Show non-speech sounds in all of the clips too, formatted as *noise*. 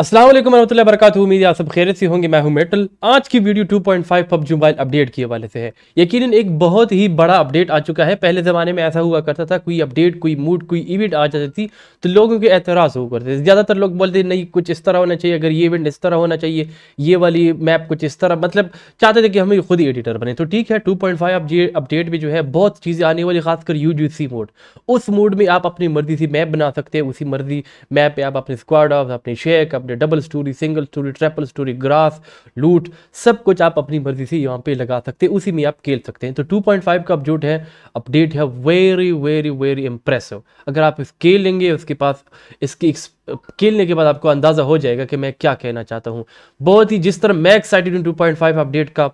असलम वरह वरक उम्मीद आप सब खैरत से होंगे मैं हूं मेटल आज की वीडियो 2.5 पबजी मोबाइल अपडेट के हवाले से है यकीनन एक बहुत ही बड़ा अपडेट आ चुका है पहले ज़माने में ऐसा हुआ करता था कोई अपडेट कोई मूड कोई इवेंट आ जाती थी तो लोगों के एतराज़ हुआ करते थे ज़्यादातर लोग बोलते नहीं कुछ इस तरह होना चाहिए अगर ये इवेंट इस तरह होना चाहिए ये वाली मैप कुछ इस तरह मतलब चाहते थे कि हमें खुद ही एडिटर बने तो ठीक है टू पॉइंट अपडेट में जो है बहुत चीज़ें आने वाली खासकर यू मोड उस मोड में आप अपनी मर्ज़ी से मैप बना सकते हैं उसी मर्ज़ी मैप पर आप अपने स्क्वाड ऑफ अपने शेयर आपने double story single story triple story grass लूट सब कुछ आप अपनी मर्जी से यहाँ पे लगा सकते हैं उसी में आप खेल सकते हैं तो 2.5 का अपडेट है अपडेट है वेरी वेरी वेरी इंप्रेसिव अगर आप स्केल लेंगे उसके पास इसकी खेलने के बाद आपको अंदाज़ा हो जाएगा कि मैं क्या कहना चाहता हूँ बहुत ही जिस तरह मैं एक्साइटेड हूँ टू अपडेट का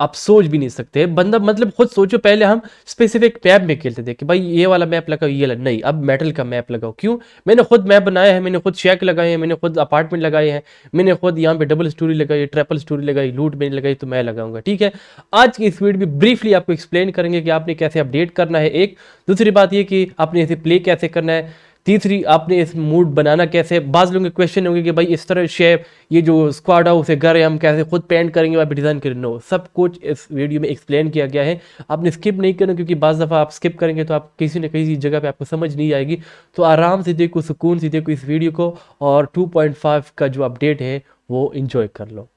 आप सोच भी नहीं सकते बंदा मतलब खुद सोचो पहले हम स्पेसिफिक मैप में खेलते थे कि भाई ये वाला मैप लगाओ ये वाला नहीं अब मेटल का मैप लगाओ क्यों मैंने खुद मैप बनाया है मैंने खुद शेक लगाए हैं मैंने खुद अपार्टमेंट लगाए हैं मैंने खुद यहाँ पे डबल स्टोरी लगाई ट्रिपल स्टोरी लगाई लूट मैंने लगाई तो मैं लगाऊंगा ठीक है आज की इस वीडियो में ब्रीफली आपको एक्सप्लेन करेंगे कि आपने कैसे अपडेट करना है एक दूसरी बात यह कि आपने इसे प्ले कैसे करना है तीसरी आपने इस मूड बनाना कैसे बाज लोगों के क्वेश्चन होंगे कि भाई इस तरह शेप ये जो स्क्वाड है उसे घर है हम कैसे खुद पेंट करेंगे वहाँ पर डिज़ाइन करें नो सब कुछ इस वीडियो में एक्सप्लेन किया गया है आपने स्किप नहीं करना क्योंकि बाज़ दफ़ा आप स्किप करेंगे तो आप किसी न किसी जगह पर आपको समझ नहीं आएगी तो आराम से देखो सुकून से देखो इस वीडियो को और टू का जो अपडेट है वो इन्जॉय कर लो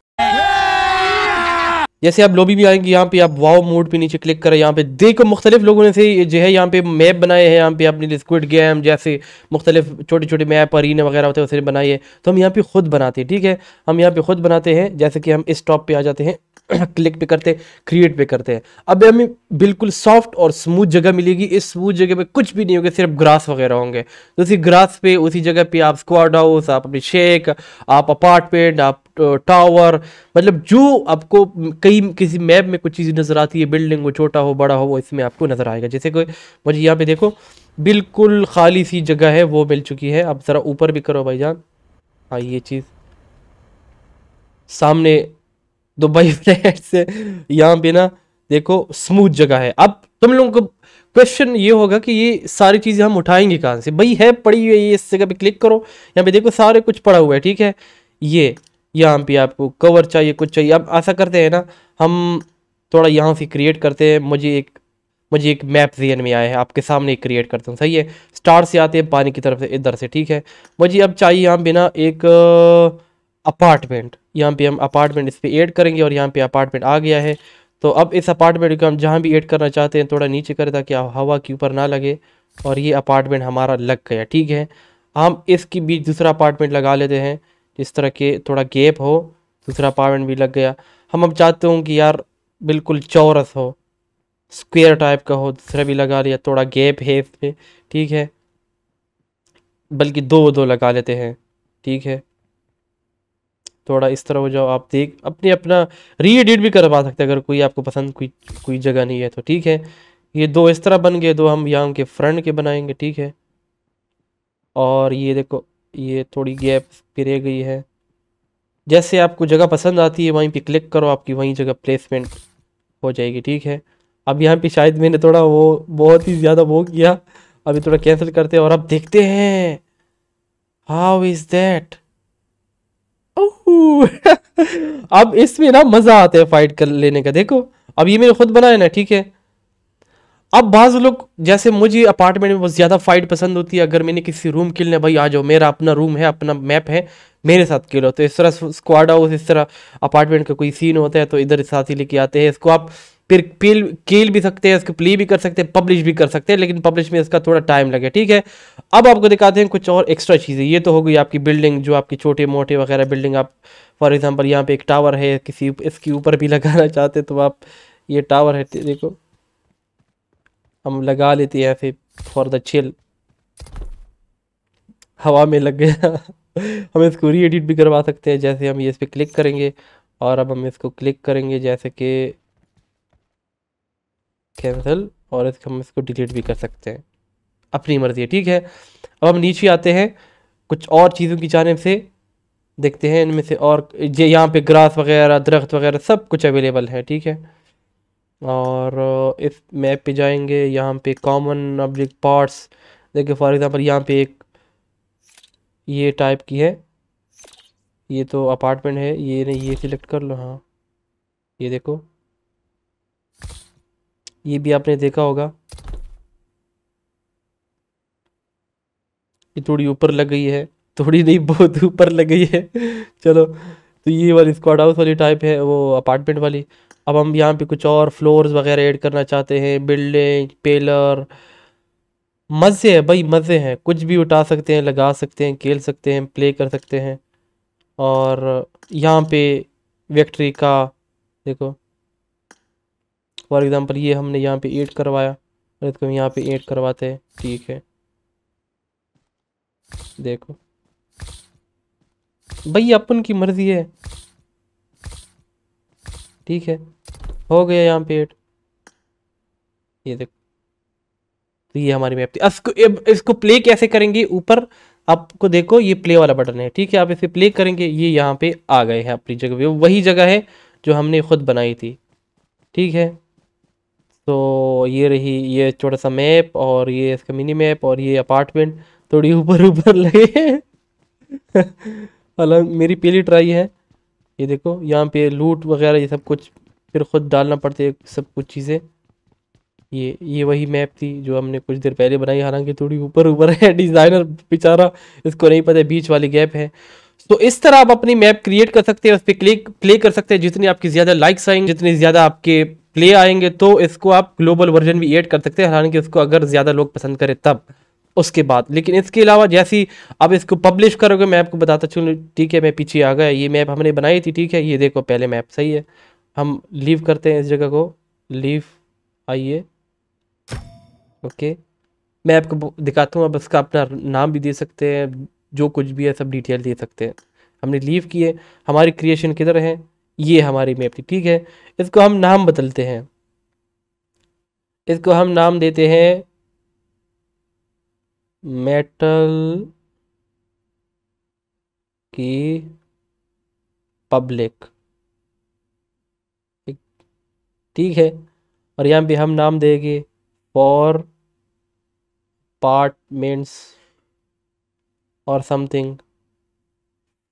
जैसे आप लॉबी भी आएंगे यहाँ पे आप वाओ मोड पे नीचे क्लिक करें यहाँ पे देखो मुख्तलिफ लोगों ने से जो है यहाँ पे मैप बनाए हैं यहाँ पे अपने स्क्विड गेम जैसे मुख्तलिफ छोटे छोटे मैप अरीने वगैरह होते हैं उसे बनाए हैं तो हम यहाँ पे खुद बनाते हैं ठीक है हम यहाँ पे खुद बनाते हैं जैसे कि हम इस टॉप पे आ जाते हैं क्लिक *clears throat* पे करते हैं क्रिएट पे करते हैं अब हमें बिल्कुल सॉफ्ट और स्मूथ जगह मिलेगी इस स्मूथ जगह पे कुछ भी नहीं होगा सिर्फ ग्रास वगैरह होंगे तो उसी ग्रास पे उसी जगह पे आप स्क्वाड हाउस आप अपनी शेक आप अपार्टमेंट आप टावर मतलब जो आपको कई किसी मैप में कुछ चीज़ नज़र आती है बिल्डिंग वो छोटा हो बड़ा हो वो इसमें आपको नज़र आएगा जैसे कोई मुझे यहाँ पे देखो बिल्कुल खाली सी जगह है वो मिल चुकी है अब ज़रा ऊपर भी करो जान हाँ ये चीज़ सामने दुबई *laughs* फ्लैट से यहाँ पे ना देखो स्मूथ जगह है अब तुम लोगों को क्वेश्चन ये होगा कि ये सारी चीज़ें हम उठाएंगे कहाँ से भाई है पड़ी हुई है ये इस जगह पे क्लिक करो यहाँ पे देखो सारे कुछ पड़ा हुआ है ठीक है ये यहाँ पे आपको कवर चाहिए कुछ चाहिए आप ऐसा करते हैं ना हम थोड़ा यहाँ से क्रिएट करते हैं मुझे एक मुझे एक मैप जेन में आया है आपके सामने एक क्रिएट करता हूँ सही है स्टार से आते हैं पानी की तरफ से इधर से ठीक है मुझे अब चाहिए यहाँ पे ना एक अपार्टमेंट यहाँ पे हम अपार्टमेंट इस पर एड करेंगे और यहाँ पे अपार्टमेंट आ गया है तो अब इस अपार्टमेंट को हम जहाँ भी एड करना चाहते हैं थोड़ा नीचे करें ताकि हवा के ऊपर ना लगे और ये अपार्टमेंट हमारा लग गया ठीक है हम इसके बीच दूसरा अपार्टमेंट लगा लेते हैं इस तरह के थोड़ा गेप हो दूसरा अपार्टमेंट भी लग गया हम अब चाहते हों कि यार बिल्कुल चौरस हो स्क्वायर टाइप का हो दूसरा भी लगा लिया थोड़ा गेप है इस पर ठीक है बल्कि दो दो लगा लेते हैं ठीक है थोड़ा इस तरह हो जाओ आप देख अपने अपना री एडिट भी करवा सकते हैं अगर कोई आपको पसंद कोई कोई जगह नहीं है तो ठीक है ये दो इस तरह बन गए दो हम यहाँ के फ्रंट के बनाएंगे ठीक है और ये देखो ये थोड़ी गैप फिर गई है जैसे आपको जगह पसंद आती है वहीं पे क्लिक करो आपकी वहीं जगह प्लेसमेंट हो जाएगी ठीक है अब यहाँ पे शायद मैंने थोड़ा वो बहुत ही ज़्यादा वो किया अभी थोड़ा कैंसिल करते हैं और अब देखते हैं हाउ इज़ दैट अब इसमें ना मज़ा आता है फाइट कर लेने का देखो अब ये मैंने खुद बनाया ना ठीक है अब बाज़ लोग जैसे मुझे अपार्टमेंट में बहुत ज़्यादा फाइट पसंद होती है अगर मैंने किसी रूम के लिए भाई आ जाओ मेरा अपना रूम है अपना मैप है मेरे साथ खेलो तो इस तरह स्क्वाड हाउस इस तरह अपार्टमेंट का कोई सीन होता है तो इधर साथ ही लेके आते हैं इसको आप फिर पेल खेल भी सकते हैं इसको प्ले भी कर सकते हैं पब्लिश भी कर सकते हैं लेकिन पब्लिश में इसका थोड़ा टाइम लगे ठीक है अब आपको दिखाते हैं कुछ और एक्स्ट्रा चीज़ें ये तो हो गई आपकी बिल्डिंग जो आपकी छोटे मोटे वगैरह बिल्डिंग आप फॉर एग्ज़ाम्पल यहाँ पर एक टावर है किसी इसके ऊपर भी *laughs* लगाना चाहते तो आप ये टावर है देखो हम लगा लेते हैं फिर फॉर द चिल हवा में लग गया *laughs* हम इसको री एडिट भी करवा सकते हैं जैसे हम ये इस पर क्लिक करेंगे और अब हम इसको क्लिक करेंगे जैसे कि कैंसिल और इसको हम इसको डिलीट भी कर सकते हैं अपनी मर्ज़ी है ठीक है अब हम नीचे आते हैं कुछ और चीज़ों की जानब से देखते हैं इनमें से और ये यहाँ पे ग्रास वगैरह दरख्त वगैरह सब कुछ अवेलेबल है ठीक है और इस मैप पे जाएंगे यहाँ पे कॉमन ऑब्जेक्ट पार्ट्स देखिए फॉर एग्जांपल यहाँ पे एक ये टाइप की है ये तो अपार्टमेंट है ये नहीं ये सिलेक्ट कर लो हाँ ये देखो ये भी आपने देखा होगा ये थोड़ी ऊपर लग गई है थोड़ी नहीं बहुत ऊपर लग गई है *laughs* चलो तो ये वाली स्क्वाड हाउस वाली टाइप है वो अपार्टमेंट वाली अब हम यहाँ पे कुछ और फ्लोर्स वगैरह ऐड करना चाहते हैं बिल्डिंग पेलर मज़े है भाई मज़े हैं कुछ भी उठा सकते हैं लगा सकते हैं खेल सकते हैं प्ले कर सकते हैं और यहाँ पे फैक्ट्री का देखो फॉर एग्ज़ाम्पल ये हमने यहाँ पे ऐड करवाया और इसको यहाँ पे ऐड करवाते हैं ठीक है देखो भाई अपन की मर्ज़ी है ठीक है हो गया यहाँ पे एट ये देखो तो ये हमारी मैप थी इसको इसको प्ले कैसे करेंगे ऊपर आपको देखो ये प्ले वाला बटन है ठीक है आप इसे प्ले करेंगे ये यहाँ पे आ गए हैं अपनी जगह वही जगह है जो हमने खुद बनाई थी ठीक है तो ये रही ये छोटा सा मैप और ये इसका मिनी मैप और ये अपार्टमेंट थोड़ी ऊपर ऊपर लगे हालांकि *laughs* मेरी पहली ट्राई है ये देखो यहाँ पे लूट वगैरह ये सब कुछ फिर ख़ुद डालना पड़ता है सब कुछ चीज़ें ये ये वही मैप थी जो हमने कुछ देर पहले बनाई हालांकि थोड़ी ऊपर ऊपर है डिज़ाइनर बेचारा इसको नहीं पता बीच वाली गैप है तो इस तरह आप अपनी मैप क्रिएट कर सकते हैं उस पर क्लिक प्ले कर सकते हैं जितनी आपकी ज़्यादा लाइक्स आएंगे जितनी ज़्यादा आपके प्ले आएंगे तो इसको आप ग्लोबल वर्जन भी ऐड कर सकते हैं हालांकि इसको अगर ज़्यादा लोग पसंद करें तब उसके बाद लेकिन इसके अलावा जैसी आप इसको पब्लिश करोगे मैं आपको बताता चलूँ ठीक है मैं पीछे आ गया ये मैप हमने बनाई थी ठीक है ये देखो पहले मैप सही है हम लीव करते हैं इस जगह को लीव आइए ओके मैं आपको दिखाता हूँ आप इसका अपना नाम भी दे सकते हैं जो कुछ भी है सब डिटेल दे सकते हैं हमने लीव किए हमारी क्रिएशन किधर है ये हमारी मैप थी ठीक है इसको हम नाम बदलते हैं इसको हम नाम देते हैं मेटल की पब्लिक ठीक है और यहाँ पे हम नाम देंगे फॉर पार्टमेंट्स और समथिंग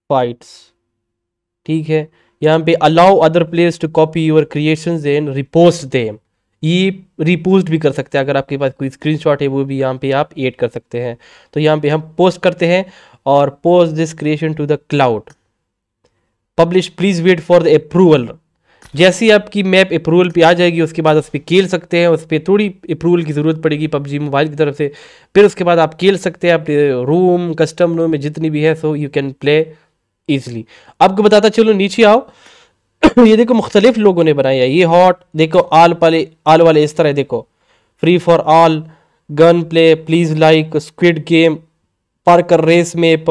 फाइट्स ठीक है यहाँ पे allow other players to copy your creation and repost them ये रिपोस्ट भी कर सकते हैं अगर आपके पास कोई स्क्रीनशॉट है वो भी यहाँ पे आप ऐड कर सकते हैं तो यहाँ पे हम पोस्ट करते हैं और post this creation to the cloud publish please wait for the approval जैसे ही आपकी मैप अप्रूवल पे आ जाएगी उसके बाद उस पर खेल सकते हैं उस पर थोड़ी अप्रूवल की ज़रूरत पड़ेगी पबजी मोबाइल की तरफ से फिर उसके बाद आप खेल सकते हैं आप रूम कस्टम रूम में जितनी भी है so you can play easily आपको बताता चलो नीचे आओ *coughs* ये देखो मुख्तलिफ लोगों ने बनाया है ये हॉट देखो आल पाले आल वाले इस तरह देखो free for all gun play please like squid game parkour race map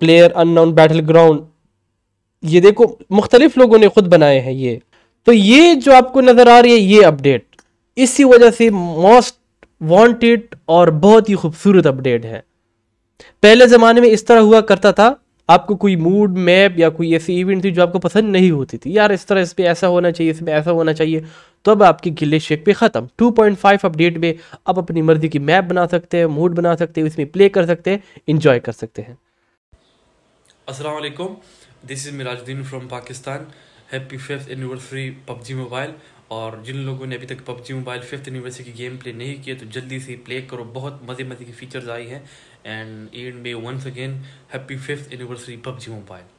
player unknown battle ground ये देखो मुख्तलिफ लोगों ने खुद बनाए हैं ये तो ये जो आपको नज़र आ रही है ये अपडेट इसी वजह से मोस्ट वांटेड और बहुत ही खूबसूरत अपडेट है पहले ज़माने में इस तरह हुआ करता था आपको कोई मूड मैप या कोई ऐसी इवेंट थी जो आपको पसंद नहीं होती थी यार इस तरह इस पर ऐसा होना चाहिए इसमें ऐसा होना चाहिए तो अब आपकी गिले शेक पे ख़त्म 2.5 अपडेट में आप अपनी मर्ज़ी की मैप बना सकते हैं मूड बना सकते हैं इसमें प्ले कर सकते हैं इंजॉय कर सकते हैं असलम this is Mirajuddin from Pakistan happy fifth anniversary PUBG mobile और जिन लोगों ने अभी तक पबजी मोबाइल फिफ्थ एनिवर्सरी की गेम प्ले नहीं किए तो जल्दी से प्ले करो बहुत मज़े मज़े की फीचर्स आई हैं एंड एंड मे once again happy fifth anniversary PUBG mobile